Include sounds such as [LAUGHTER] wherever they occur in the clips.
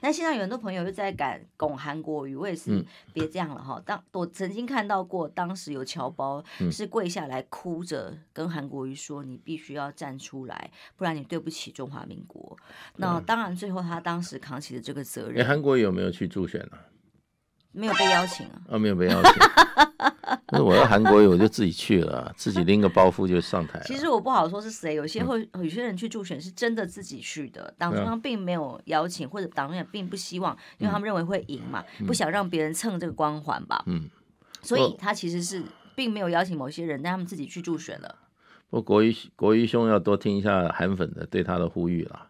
那现在有很多朋友又在赶拱韩国瑜，我也是别这样了哈。当我曾经看到过，当时有侨胞是跪下来哭着跟韩国瑜说：“你必须要站出来，不然你对不起中华民国。”那当然，最后他当时扛起了这个责任。韩国有没有去助选呢？没有被邀请啊！啊，没有被邀请。[LAUGHS] 那我要韩国，我就自己去了，自己拎个包袱就上台其实我不好说是谁，有些会有些人去助选是真的自己去的，党中央并没有邀请，或者党员并不希望，因为他们认为会赢嘛，不想让别人蹭这个光环吧。嗯，所以他其实是并没有邀请某些人，但他们自己去助选了。不过国瑜国瑜兄要多听一下韩粉的对他的呼吁啦，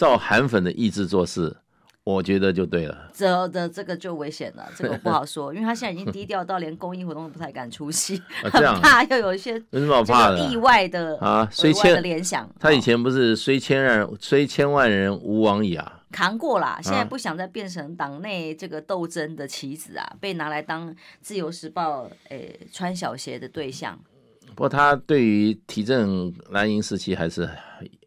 照韩粉的意志做事。我觉得就对了，这的这个就危险了，这个不好 [LAUGHS] 说，因为他现在已经低调到连公益活动都不太敢出席，[LAUGHS] 很怕又有一些什么怕的意外的啊，以千的联想。他以前不是虽千虽千万人吾往矣啊，扛过啦，现在不想再变成党内这个斗争的棋子啊，被拿来当自由时报诶穿小鞋的对象。不过他对于提振蓝营士气还是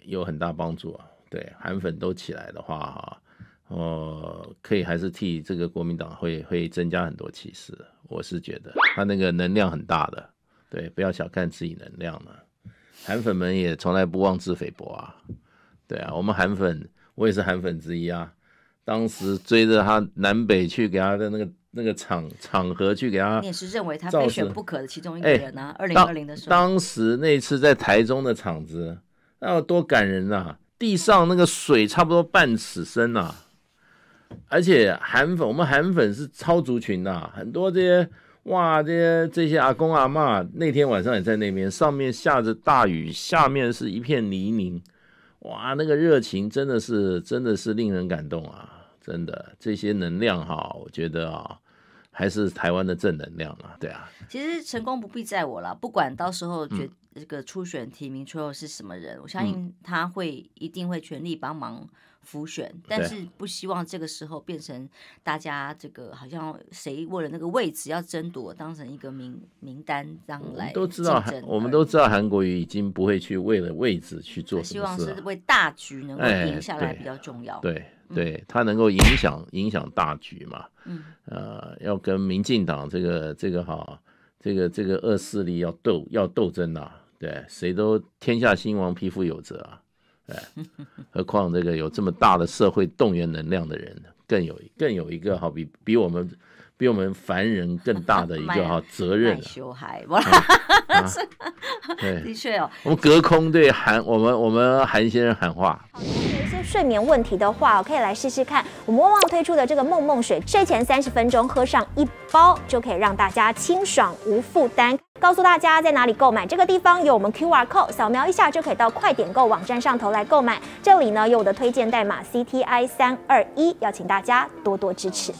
有很大帮助啊，对韩粉都起来的话啊。哦，可以还是替这个国民党会会增加很多气势，我是觉得他那个能量很大的，对，不要小看自己能量了。韩粉们也从来不妄自菲薄啊，对啊，我们韩粉，我也是韩粉之一啊。当时追着他南北去给他的那个那个场场合去给他，你也是认为他非选不可的其中一个人啊。二零二零的时候，当时那次在台中的场子，那有多感人呐！地上那个水差不多半尺深呐。而且韩粉，我们韩粉是超族群呐，很多这些哇，这些这些阿公阿妈，那天晚上也在那边，上面下着大雨，下面是一片泥泞，哇，那个热情真的是，真的是令人感动啊，真的，这些能量哈，我觉得啊，还是台湾的正能量啊，对啊，其实成功不必在我了，不管到时候这个初选提名最后是什么人？我相信他会一定会全力帮忙辅选，但是不希望这个时候变成大家这个好像谁为了那个位置要争夺，当成一个名名单这样来。都知道，我们都知道韩国瑜已经不会去为了位置去做。希望是为大局能够赢下来比较重要。对对，他能够影响影响大局嘛？嗯，呃，要跟民进党这个这个哈。这个这个恶势力要斗要斗争啊，对，谁都天下兴亡，匹夫有责啊，哎，何况这个有这么大的社会动员能量的人，更有更有一个好比比我们比我们凡人更大的一个哈 [LAUGHS] 责任。害羞海，哈对，的确哦。我们隔空对韩，我们我们韩先生喊话。睡眠问题的话，可以来试试看我们旺旺推出的这个梦梦水，睡前三十分钟喝上一包，就可以让大家清爽无负担。告诉大家在哪里购买，这个地方有我们 Q R code，扫描一下就可以到快点购网站上头来购买。这里呢有我的推荐代码 C T I 三二一，邀请大家多多支持。